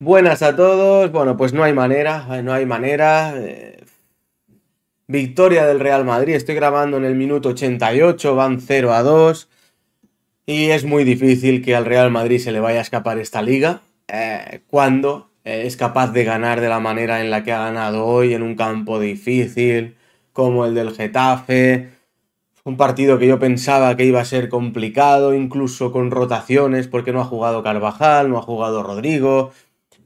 Buenas a todos. Bueno, pues no hay manera, eh, no hay manera. Eh, victoria del Real Madrid. Estoy grabando en el minuto 88, van 0 a 2. Y es muy difícil que al Real Madrid se le vaya a escapar esta liga eh, cuando es capaz de ganar de la manera en la que ha ganado hoy en un campo difícil como el del Getafe. Un partido que yo pensaba que iba a ser complicado, incluso con rotaciones, porque no ha jugado Carvajal, no ha jugado Rodrigo,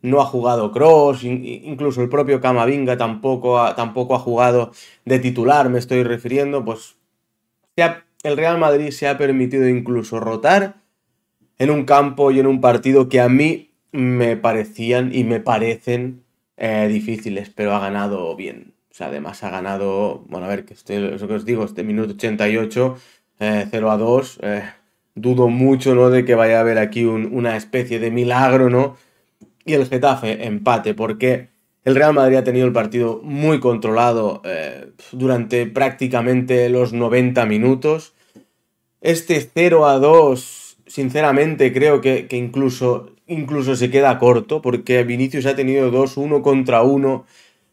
no ha jugado Cross, incluso el propio Camavinga tampoco ha, tampoco ha jugado de titular, me estoy refiriendo, pues el Real Madrid se ha permitido incluso rotar en un campo y en un partido que a mí me parecían y me parecen eh, difíciles, pero ha ganado bien. O sea, además ha ganado, bueno, a ver, que estoy, eso que os digo, este minuto 88, 0 eh, a 2, eh, dudo mucho, ¿no? De que vaya a haber aquí una especie de milagro, ¿no? y el Getafe empate, porque el Real Madrid ha tenido el partido muy controlado eh, durante prácticamente los 90 minutos. Este 0 a 2, sinceramente, creo que, incluso, incluso se queda corto, porque Vinicius ha tenido 2 1 contra 1,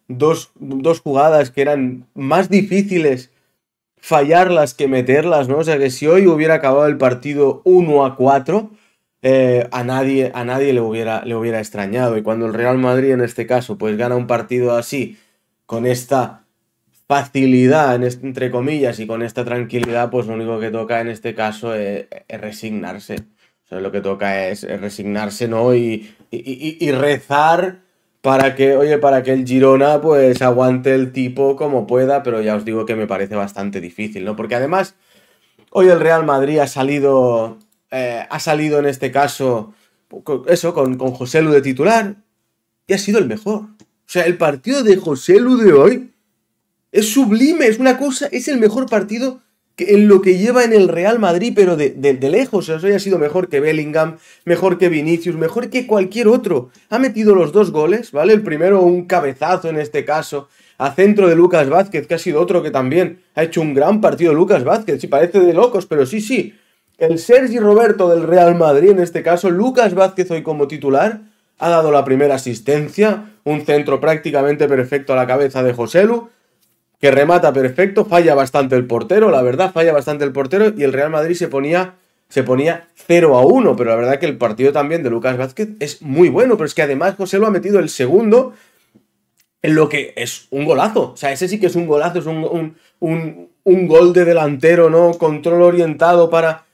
dos, dos jugadas que eran más difíciles fallarlas que meterlas, ¿no? O sea que si hoy hubiera acabado el partido 1 a 4, eh, a nadie, a nadie le, hubiera, le hubiera extrañado. Y cuando el Real Madrid, en este caso, pues gana un partido así, con esta facilidad, entre comillas, y con esta tranquilidad, pues lo único que toca en este caso es, resignarse. lo que toca es, resignarse, ¿no? Y, rezar para que, oye, para que el Girona, pues aguante el tipo como pueda, pero ya os digo que me parece bastante difícil, ¿no? Porque además, hoy el Real Madrid ha salido eh, ha salido en este caso, eso, con, José Lu de titular, y ha sido el mejor. O sea, el partido de José Lu de hoy es sublime, es una cosa, es el mejor partido que, en lo que lleva en el Real Madrid, pero de, lejos. Eso sea, ha sido mejor que Bellingham, mejor que Vinicius, mejor que cualquier otro. Ha metido los dos goles, ¿vale? El primero un cabezazo en este caso, a centro de Lucas Vázquez, que ha sido otro que también ha hecho un gran partido Lucas Vázquez. Sí, parece de locos, pero sí, sí el Sergi Roberto del Real Madrid, en este caso, Lucas Vázquez hoy como titular, ha dado la primera asistencia, un centro prácticamente perfecto a la cabeza de Joselu, que remata perfecto, falla bastante el portero, la verdad, falla bastante el portero y el Real Madrid se ponía se ponía 0 a 1, pero la verdad que el partido también de Lucas Vázquez es muy bueno, pero es que además José ha metido el segundo en lo que es un golazo, o sea, ese sí que es un golazo, es un, un gol de delantero, ¿no? Control orientado para,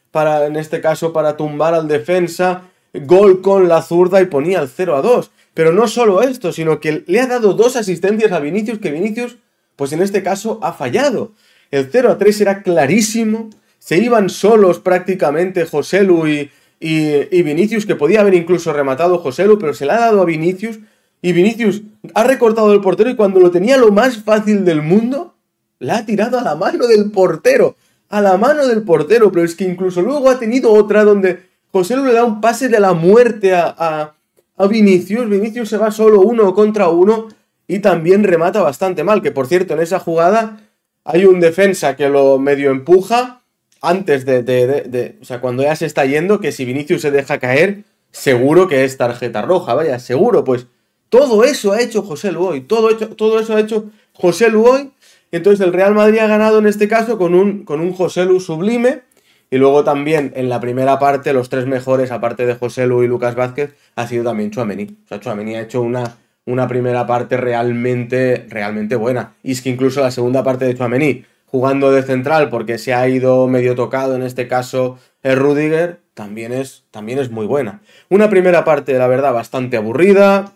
en este caso, para tumbar al defensa, gol con la zurda y ponía el 0 a 2. Pero no solo esto, sino que le ha dado dos asistencias a Vinicius, que Vinicius, pues en este caso, ha fallado. El 0 a 3 era clarísimo, se iban solos prácticamente José Lu y, y, Vinicius, que podía haber incluso rematado José Lu, pero se la ha dado a Vinicius. Y Vinicius ha recortado el portero y cuando lo tenía lo más fácil del mundo, la ha tirado a la mano del portero a la mano del portero, pero es que incluso luego ha tenido otra donde José le da un pase de la muerte a, a, a, Vinicius. Vinicius se va solo uno contra uno y también remata bastante mal. Que por cierto, en esa jugada hay un defensa que lo medio empuja antes de, O sea, cuando ya se está yendo, que si Vinicius se deja caer, seguro que es tarjeta roja. Vaya, seguro, pues. Todo eso ha hecho José Luoy. Todo, hecho, todo eso ha hecho José Luoy entonces el Real Madrid ha ganado en este caso con un, con un Joselu sublime. Y luego también en la primera parte los tres mejores, aparte de Joselu y Lucas Vázquez, ha sido también Chuamení. O sea, Chuamení ha hecho una, una primera parte realmente, realmente buena. Y es que incluso la segunda parte de Chuamení, jugando de central porque se ha ido medio tocado, en este caso el eh, Rudiger, también es, también es muy buena. Una primera parte, la verdad, bastante aburrida,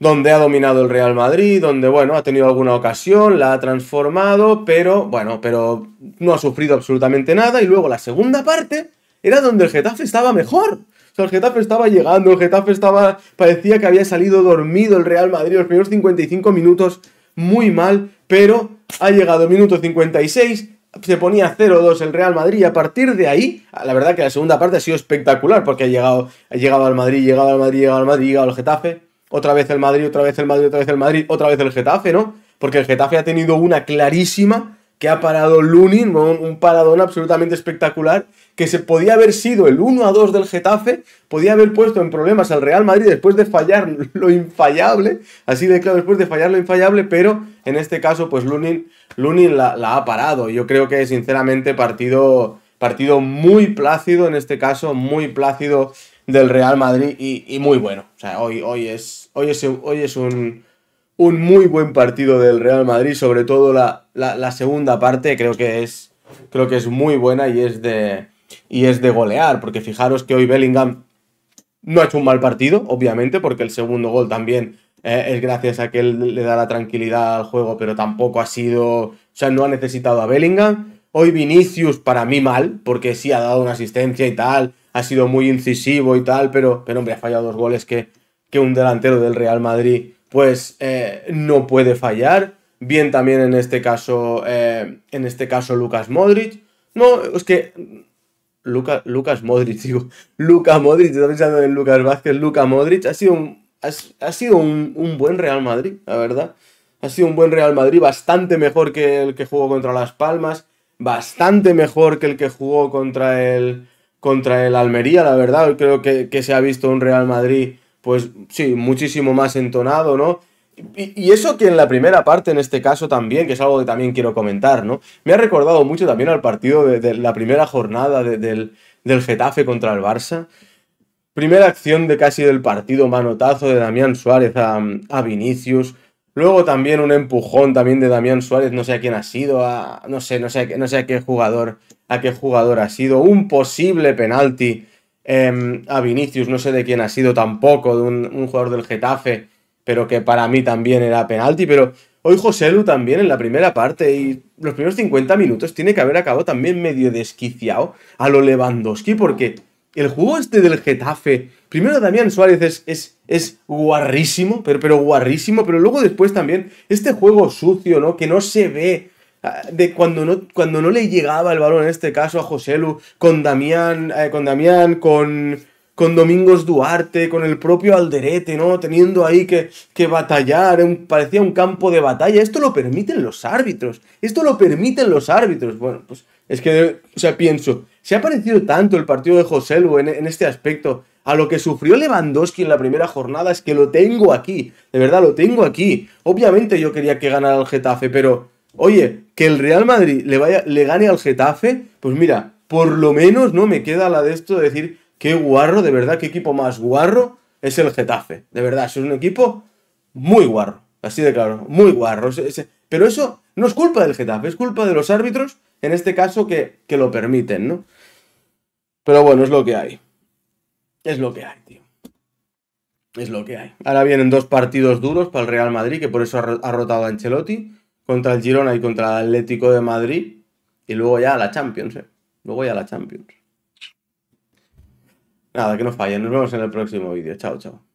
donde ha dominado el Real Madrid, donde, bueno, ha tenido alguna ocasión, la ha transformado, pero, bueno, pero no ha sufrido absolutamente nada. Y luego la segunda parte era donde el Getafe estaba mejor. O sea, el Getafe estaba llegando, el Getafe estaba. Parecía que había salido dormido el Real Madrid los primeros 55 minutos muy mal, pero ha llegado el minuto 56, se ponía 0-2 el Real Madrid y a partir de ahí, la verdad que la segunda parte ha sido espectacular porque ha llegado, ha llegado al Madrid, llegado al Madrid, llegado al Madrid, llegado al Getafe otra vez el Madrid, otra vez el Madrid, otra vez el Madrid, otra vez el Getafe, ¿no? Porque el Getafe ha tenido una clarísima que ha parado Lunin, un, paradón absolutamente espectacular, que se podía haber sido el 1 a 2 del Getafe, podía haber puesto en problemas al Real Madrid después de fallar lo infallable, así de claro, después de fallar lo infallable, pero en este caso, pues Lunin, Lunin la, la ha parado. Yo creo que, sinceramente, partido Partido muy plácido, en este caso, muy plácido del Real Madrid y, muy bueno. O sea, hoy, hoy, es, hoy hoy es un, muy buen partido del Real Madrid, sobre todo la, segunda parte, creo que es, creo que es muy buena y es, de, y es de golear, porque fijaros que hoy Bellingham no ha hecho un mal partido, obviamente, porque el segundo gol también eh, es gracias a que él le da la tranquilidad al juego, pero tampoco ha sido, o sea, no ha necesitado a Bellingham. Hoy Vinicius, para mí mal, porque sí ha dado una asistencia y tal, ha sido muy incisivo y tal, pero, pero hombre, ha fallado dos goles que, un delantero del Real Madrid pues eh, no puede fallar. Bien también en este caso, eh, en este caso Lucas Modric. No, es que Lucas Modric, digo, Lucas Modric, estoy pensando en Lucas Vázquez, Lucas Modric, ha sido, sido un, buen Real Madrid, la verdad. Ha sido un buen Real Madrid, bastante mejor que el que jugó contra Las Palmas bastante mejor que el que jugó contra el, contra el Almería, la verdad. Creo que, se ha visto un Real Madrid, pues sí, muchísimo más entonado, ¿no? Y, eso que en la primera parte, en este caso también, que es algo que también quiero comentar, ¿no? Me ha recordado mucho también al partido de, la primera jornada del, Getafe contra el Barça. Primera acción de casi del partido, manotazo de Damián Suárez a, a Vinicius. Luego también un empujón también de Damián Suárez, no sé a quién ha sido, a, no sé, no sé, a qué, no sé qué jugador, a qué jugador ha sido, un posible penalti em, a Vinicius, no sé de quién ha sido tampoco, de un, un, jugador del Getafe, pero que para mí también era penalti, pero hoy José Lu también en la primera parte y los primeros 50 minutos tiene que haber acabado también medio desquiciado a lo Lewandowski porque el juego este del Getafe, primero Damián Suárez es, es, es guarrísimo, pero, pero guarrísimo, pero luego después también este juego sucio, ¿no? Que no se ve, ah, de cuando no, cuando no le llegaba el balón, en este caso a José Lu, con Damián, eh, con Damián, con, con Domingos Duarte, con el propio Alderete, ¿no? Teniendo ahí que, que batallar, parecía un campo de batalla. Esto lo permiten los árbitros, esto lo permiten los árbitros. Bueno, pues es que, o sea, pienso, se ha parecido tanto el partido de José en, en este aspecto a lo que sufrió Lewandowski en la primera jornada, es que lo tengo aquí, de verdad lo tengo aquí. Obviamente yo quería que ganara el Getafe, pero oye, que el Real Madrid le, vaya, le gane al Getafe, pues mira, por lo menos no me queda la de esto de decir qué guarro, de verdad, qué equipo más guarro es el Getafe. De verdad, es un equipo muy guarro, así de claro, muy guarro. Pero eso no es culpa del Getafe, es culpa de los árbitros en este caso que, lo permiten, ¿no? Pero bueno, es lo que hay. Es lo que hay, tío. Es lo que hay. Ahora vienen dos partidos duros para el Real Madrid, que por eso ha rotado a Ancelotti, contra el Girona y contra el Atlético de Madrid, y luego ya a la Champions, ¿eh? Luego ya a la Champions. Nada, que no falle. Nos vemos en el próximo vídeo. Chao, chao.